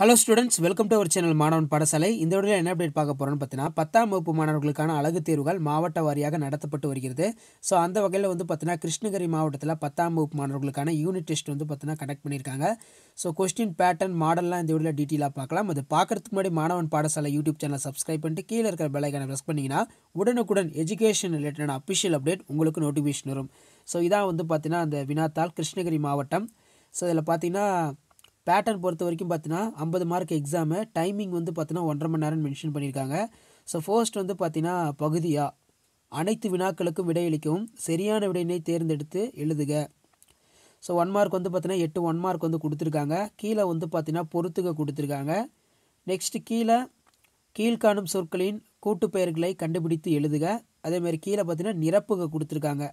hello students welcome to our channel மாணவன் பாடசாலை இந்த வீடியோவில் என்ன அப்டேட் பார்க்க போகிறோன்னு பார்த்தீங்கன்னா பத்தாம் வகுப்பு மாணவர்களுக்கான அழகு தேர்வுகள் மாவட்ட வாரியாக நடத்தப்பட்டு வருகிறது ஸோ அந்த வகையில் வந்து பார்த்தீங்கன்னா கிருஷ்ணகிரி மாவட்டத்தில் பத்தாம் வகுப்பு மாணவர்களுக்கான யூனிட் டெஸ்ட் வந்து பார்த்தீங்கன்னா கனெக்ட் பண்ணியிருக்காங்க ஸோ கொஸ்டின் பேட்டர்ன் மாடல்லாம் இந்த வீடியோவில் டீட்டெயிலாக பார்க்கலாம் அது பார்க்குறதுக்கு முன்னாடி மாணவன் பாடசாலை யூடியூப் சேனல் சப்ஸ்கிரைப் பண்ணிட்டு கீழே இருக்கிற பெலைக்கான ப்ரெஸ் பண்ணிங்கன்னா உடனுக்குடன் எஜுகேஷன் ரிலேட்டடான அஃபிஷியல் அப்டேட் உங்களுக்கு நோட்டிஃபிகேஷன் வரும் ஸோ இதான் வந்து பார்த்தீங்கன்னா அந்த வினாத்தால் கிருஷ்ணகிரி மாவட்டம் ஸோ இதில் பார்த்தீங்கன்னா பேட்டர்ன் பொறுத்த வரைக்கும் பார்த்தீங்கன்னா ஐம்பது மார்க் எக்ஸாமு டைமிங் வந்து பார்த்தீங்கன்னா ஒன்றரை மணி நேரம் மென்ஷன் பண்ணியிருக்காங்க ஸோ ஃபர்ஸ்ட் வந்து பார்த்தீங்கன்னா பகுதியாக அனைத்து வினாக்களுக்கும் விடையளிக்கவும் சரியான விடையினை தேர்ந்தெடுத்து எழுதுக ஸோ ஒன் மார்க் வந்து பார்த்தீங்கன்னா எட்டு ஒன் மார்க் வந்து கொடுத்துருக்காங்க கீழே வந்து பார்த்தீங்கன்னா பொறுத்துக கொடுத்துருக்காங்க நெக்ஸ்ட்டு கீழே கீழ்காணும் சொற்களின் கூட்டு பெயர்களை கண்டுபிடித்து எழுதுக அதேமாதிரி கீழே பார்த்தீங்கன்னா நிரப்புக கொடுத்துருக்காங்க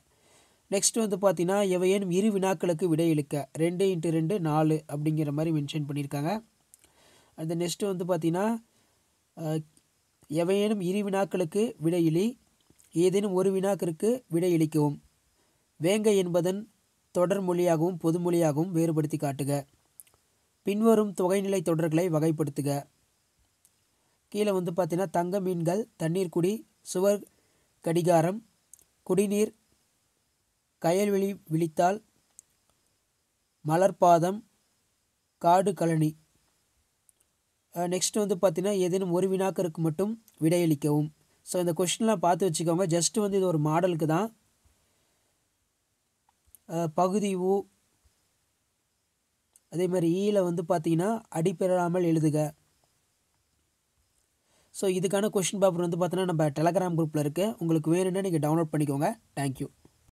நெக்ஸ்ட் வந்து பார்த்தீங்கன்னா எவையேனும் இரு வினாக்களுக்கு விடையளிக்க ரெண்டு இன்ட்டு ரெண்டு நாலு அப்படிங்கிற மாதிரி மென்ஷன் பண்ணியிருக்காங்க அந்த நெக்ஸ்ட்டு வந்து பார்த்திங்கன்னா எவையேனும் இரு வினாக்களுக்கு விடையிலி ஏதேனும் ஒரு வினாக்களுக்கு விடையளிக்கவும் வேங்க என்பதன் தொடர் மொழியாகவும் பொதுமொழியாகவும் வேறுபடுத்தி காட்டுக பின்வரும் தொகைநிலை தொடர்களை வகைப்படுத்துக கீழே வந்து பார்த்தீங்கன்னா தங்க மீன்கள் தண்ணீர் குடி சுவர் கடிகாரம் குடிநீர் கயல்வெளி விழித்தாள் மலர்பாதம் காடு கழனி நெக்ஸ்ட் வந்து பார்த்திங்கன்னா ஏதேனும் ஒரு வினாக்கருக்கு மட்டும் விடையளிக்கவும் ஸோ இந்த கொஷின்லாம் பார்த்து வச்சுக்கோங்க ஜஸ்ட் வந்து இது ஒரு மாடலுக்கு தான் பகுதி ஊ அதே மாதிரி ஈயில் வந்து பார்த்திங்கன்னா அடிப்பெறாமல் எழுதுக ஸோ இதுக்கான கொஷின் பேப்பர் வந்து பார்த்தீங்கன்னா நம்ம டெலகிராம் குரூப்பில் இருக்குது உங்களுக்கு வேணும்னா நீங்கள் டவுன்லோட் பண்ணிக்கோங்க தேங்க்யூ